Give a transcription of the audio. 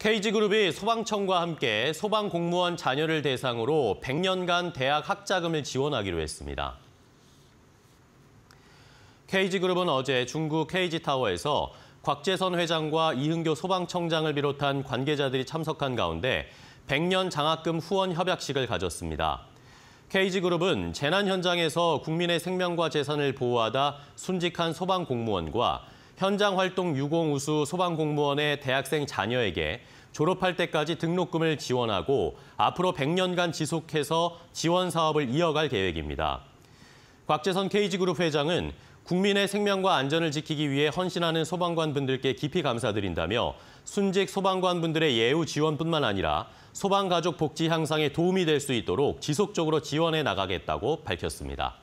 KG그룹이 소방청과 함께 소방공무원 자녀를 대상으로 100년간 대학 학자금을 지원하기로 했습니다. KG그룹은 어제 중구 KG타워에서 곽재선 회장과 이은교 소방청장을 비롯한 관계자들이 참석한 가운데 100년 장학금 후원 협약식을 가졌습니다. KG그룹은 재난 현장에서 국민의 생명과 재산을 보호하다 순직한 소방 공무원과 현장 활동 유공 우수 소방 공무원의 대학생 자녀에게 졸업할 때까지 등록금을 지원하고 앞으로 100년간 지속해서 지원 사업을 이어갈 계획입니다. 곽재선 KG그룹 회장은 국민의 생명과 안전을 지키기 위해 헌신하는 소방관분들께 깊이 감사드린다며 순직 소방관분들의 예우 지원뿐만 아니라 소방가족 복지 향상에 도움이 될 수 있도록 지속적으로 지원해 나가겠다고 밝혔습니다.